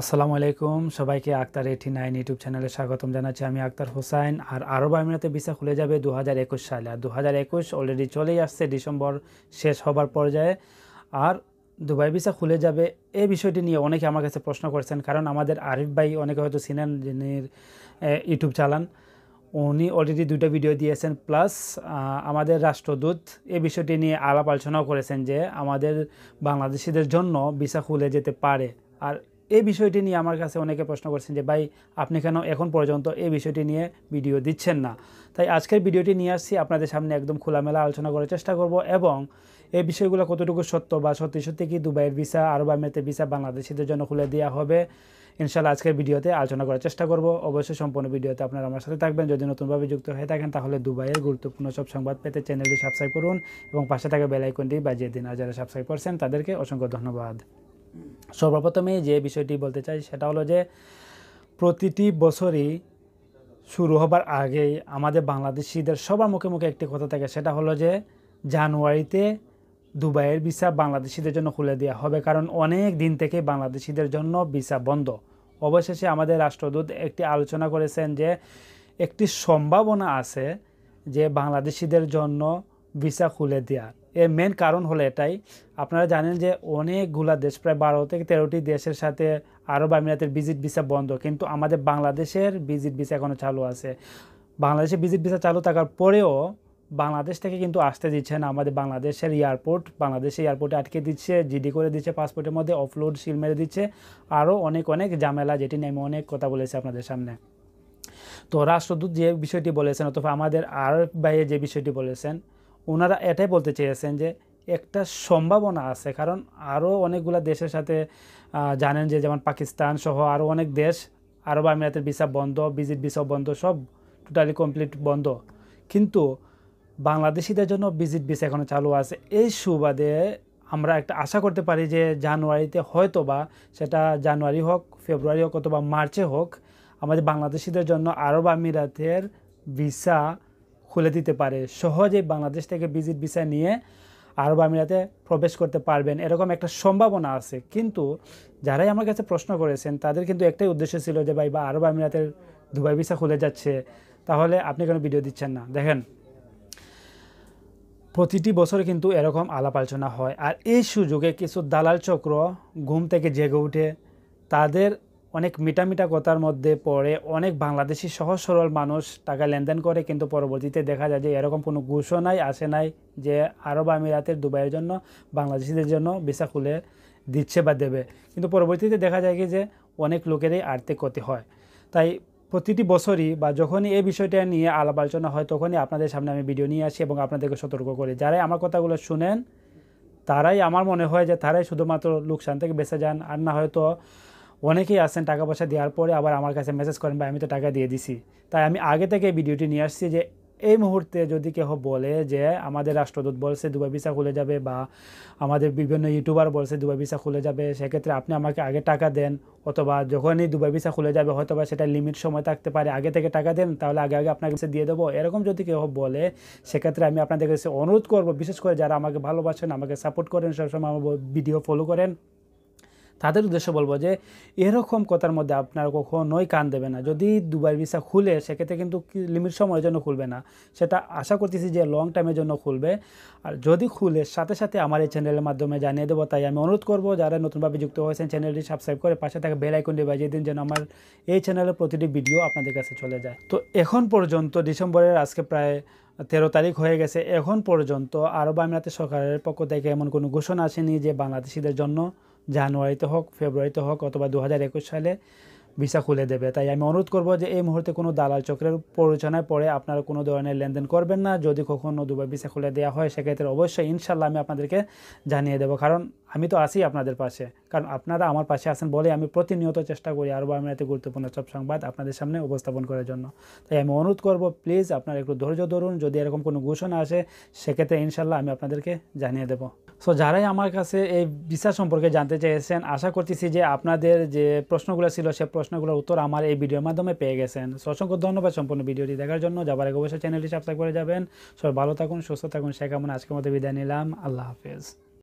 আসসালামু আলাইকুম সবাইকে আক্তার এটি নাইন ইউটিউব চ্যানেলে স্বাগতম জানাচ্ছি আমি আক্তার হোসাইন আর আরব আমিরাতে ভিসা খুলে যাবে দু হাজার একুশ সালে আর দু হাজার একুশ অলরেডি চলেই আসছে ডিসেম্বর শেষ হবার পর্যায়ে আর দুবাই ভিসা খুলে যাবে এই বিষয়টি নিয়ে অনেকে আমার কাছে প্রশ্ন করেছেন কারণ আমাদের আরিফ ভাই অনেকে হয়তো সিনেন যিনি ইউটিউব চালান উনি অলরেডি দুটো ভিডিও দিয়েছেন প্লাস আমাদের রাষ্ট্রদূত এ বিষয়টি নিয়ে আলাপ আলোচনাও করেছেন যে আমাদের বাংলাদেশিদের জন্য ভিসা খুলে যেতে পারে আর এই বিষয়টি নিয়ে আমার কাছে অনেকে প্রশ্ন করছেন যে ভাই আপনি কেন এখন পর্যন্ত এই বিষয়টি নিয়ে ভিডিও দিচ্ছেন না তাই আজকের ভিডিওটি নিয়ে আসছি আপনাদের সামনে একদম খোলামেলা আলোচনা করার চেষ্টা করব এবং এই বিষয়গুলো কতটুকু সত্য বা সত্যি সত্যি কি দুবাইয়ের ভিসা আরব আমিরাতের ভিসা বাংলাদেশিদের জন্য খুলে দেওয়া হবে ইনশাল্লাহ আজকের ভিডিওতে আলোচনা করার চেষ্টা করব অবশ্যই সম্পূর্ণ ভিডিওতে আপনারা আমার সাথে থাকবেন যদি নতুনভাবে যুক্ত হয়ে থাকেন তাহলে দুবাইয়ের গুরুত্বপূর্ণ সব সংবাদ পেতে চ্যানেলটি সাবস্ক্রাইব করুন এবং পাশে থাকা বেলাইকনটি বাজিয়ে দিন আর যারা সাবস্ক্রাইব করছেন তাদেরকে অসংখ্য ধন্যবাদ সর্বপ্রথমে যে বিষয়টি বলতে চাই সেটা হলো যে প্রতিটি বছরই শুরু হবার আগেই আমাদের বাংলাদেশিদের সবার মুখে মুখে একটি কথা থাকে সেটা হলো যে জানুয়ারিতে দুবাইয়ের ভিসা বাংলাদেশিদের জন্য খুলে দেওয়া হবে কারণ অনেক দিন থেকে বাংলাদেশিদের জন্য ভিসা বন্ধ অবশেষে আমাদের রাষ্ট্রদূত একটি আলোচনা করেছেন যে একটি সম্ভাবনা আছে যে বাংলাদেশিদের জন্য ভিসা খুলে দেওয়ার এর মেন কারণ হলো এটাই আপনারা জানেন যে অনেকগুলা দেশ প্রায় বারো থেকে তেরোটি দেশের সাথে আরব আমিরাতের ভিজিট ভিসা বন্ধ কিন্তু আমাদের বাংলাদেশের ভিজিট ভিসা এখনও চালু আছে বাংলাদেশে ভিজিট ভিসা চালু থাকার পরেও বাংলাদেশ থেকে কিন্তু আসতে দিচ্ছে না আমাদের বাংলাদেশের এয়ারপোর্ট বাংলাদেশের এয়ারপোর্টে আটকে দিচ্ছে জিডি করে দিচ্ছে পাসপোর্টের মধ্যে অফলোড সিল মেরে দিচ্ছে আরও অনেক অনেক ঝামেলা যেটি নিয়ে আমি অনেক কথা বলেছি আপনাদের সামনে তো রাষ্ট্রদূত যে বিষয়টি বলেছেন অথবা আমাদের আর ভাইয়ে যে বিষয়টি বলেছেন ওনারা এটাই বলতে চেয়েছেন যে একটা সম্ভাবনা আছে কারণ আরও অনেকগুলো দেশের সাথে জানেন যে যেমন পাকিস্তান সহ আরও অনেক দেশ আরব আমিরাতের ভিসা বন্ধ ভিজিট ভিসা বন্ধ সব টোটালি কমপ্লিট বন্ধ কিন্তু বাংলাদেশিদের জন্য ভিজিট ভিসা এখনও চালু আছে এই সুবাদে আমরা একটা আশা করতে পারি যে জানুয়ারিতে হয়তো বা সেটা জানুয়ারি হোক ফেব্রুয়ারি হোক অথবা মার্চে হোক আমাদের বাংলাদেশিদের জন্য আরব আমিরাতের ভিসা খুলে দিতে পারে সহজেই বাংলাদেশ থেকে ভিজিট ভিসা নিয়ে আরব আমিরাতে প্রবেশ করতে পারবেন এরকম একটা সম্ভাবনা আছে কিন্তু যারাই আমার কাছে প্রশ্ন করেছেন তাদের কিন্তু একটাই উদ্দেশ্য ছিল যে ভাই বা আরব আমিরাতের দুবাই ভিসা খুলে যাচ্ছে তাহলে আপনি কোনো ভিডিও দিচ্ছেন না দেখেন প্রতিটি বছরে কিন্তু এরকম আলাপ আলোচনা হয় আর এই সুযোগে কিছু দালাল চক্র ঘুম থেকে জেগে উঠে তাদের অনেক মিটামিটা কথার মধ্যে পড়ে অনেক বাংলাদেশি সহজ সরল মানুষ টাকা লেনদেন করে কিন্তু পরবর্তীতে দেখা যায় যে এরকম কোনো ঘোষণাই আসে নাই যে আরব আমিরাতের দুবাইয়ের জন্য বাংলাদেশিদের জন্য ভিসা খুলে দিচ্ছে বা দেবে কিন্তু পরবর্তীতে দেখা যায় কি যে অনেক লোকেরই আর্থিক ক্ষতি হয় তাই প্রতিটি বছরই বা যখনই এই বিষয়টা নিয়ে আলাপ আলোচনা হয় তখনই আপনাদের সামনে আমি ভিডিও নিয়ে আসি এবং আপনাদেরকে সতর্ক করি যারাই আমার কথাগুলো শুনেন তারাই আমার মনে হয় যে তারাই শুধুমাত্র লোকসান থেকে বেঁচে যান আর না হয়তো অনেকেই আসেন টাকা পয়সা দেওয়ার পরে আবার আমার কাছে মেসেজ করেন ভাই আমি তো টাকা দিয়ে দিছি তাই আমি আগে থেকে ভিডিওটি নিয়ে আসছি যে এই মুহূর্তে যদি কেউ বলে যে আমাদের রাষ্ট্রদূত বলছে দুবাই ভিসা খুলে যাবে বা আমাদের বিভিন্ন ইউটিউবার বলছে দুবাই ভিসা খুলে যাবে সেক্ষেত্রে আপনি আমাকে আগে টাকা দেন অথবা যখনই দুবাই ভিসা খুলে যাবে হয়তো বা সেটা লিমিট সময় থাকতে পারে আগে থেকে টাকা দেন তাহলে আগে আগে আপনার কাছে দিয়ে দেবো এরকম যদি কেউ বলে সেক্ষেত্রে আমি আপনাদের কাছে অনুরোধ করব বিশেষ করে যারা আমাকে ভালোবাসেন আমাকে সাপোর্ট করেন সবসময় আমার ভিডিও ফলো করেন তাদের উদ্দেশ্যে বলবো যে এরকম কথার মধ্যে আপনারা কখনোই কান দেবে না যদি দুবাই ভিসা খুলে সেক্ষেত্রে কিন্তু লিমিট সময়ের জন্য খুলবে না সেটা আশা করতেছি যে লং টাইমের জন্য খুলবে আর যদি খুলে সাথে সাথে আমার এই চ্যানেলের মাধ্যমে জানিয়ে দেবো তাই আমি অনুরোধ করবো যারা নতুনভাবে যুক্ত হয়েছেন চ্যানেলটি সাবস্ক্রাইব করে পাশে থাকা বেল আইকনটি বাজিয়ে দিন যেন আমার এই চ্যানেলের প্রতিটি ভিডিও আপনাদের কাছে চলে যায় তো এখন পর্যন্ত ডিসেম্বরের আজকে প্রায় তেরো তারিখ হয়ে গেছে এখন পর্যন্ত আরব আমিরাতে সরকারের পক্ষ থেকে এমন কোনো ঘোষণা আসেনি যে বাংলাদেশিদের জন্য জানুয়ারিতে হোক ফেব্রুয়ারিতে হোক অথবা দু সালে ভিসা খুলে দেবে তাই আমি অনুরোধ করব যে এই মুহূর্তে কোনো দালাল চক্রের প্ররোচনায় পড়ে আপনারা কোনো ধরনের লেনদেন করবেন না যদি কখনও দুবার ভিসা খুলে দেওয়া হয় সেক্ষেত্রে অবশ্যই ইনশাল্লাহ আমি আপনাদেরকে জানিয়ে দেবো কারণ আমি তো আছি আপনাদের পাশে কারণ আপনারা আমার পাশে আসেন বলে আমি প্রতিনিয়ত চেষ্টা করি আরও এতে গুরুত্বপূর্ণ সব সংবাদ আপনাদের সামনে উপস্থাপন করার জন্য তাই আমি অনুরোধ করব প্লিজ আপনারা একটু ধৈর্য ধরুন যদি এরকম কোনো ঘোষণা আসে সেক্ষেত্রে ইনশাল্লাহ আমি আপনাদেরকে জানিয়ে দেবো সো যারাই আমার কাছে এই বিশ্বাস সম্পর্কে জানতে চেয়েছেন আশা করতেছি যে আপনাদের যে প্রশ্নগুলো ছিল সে প্রশ্নগুলোর উত্তর আমার এই ভিডিওর মাধ্যমে পেয়ে গেছেন সো অসংখ্য ধন্যবাদ সম্পূর্ণ ভিডিওটি দেখার জন্য যাবার আগে অবশ্যই চ্যানেলটি সাবস্ক্রাইব করে যাবেন সবাই ভালো থাকুন সুস্থ থাকুন সে কেমন আজকের মধ্যে বিদায় নিলাম আল্লাহ হাফেজ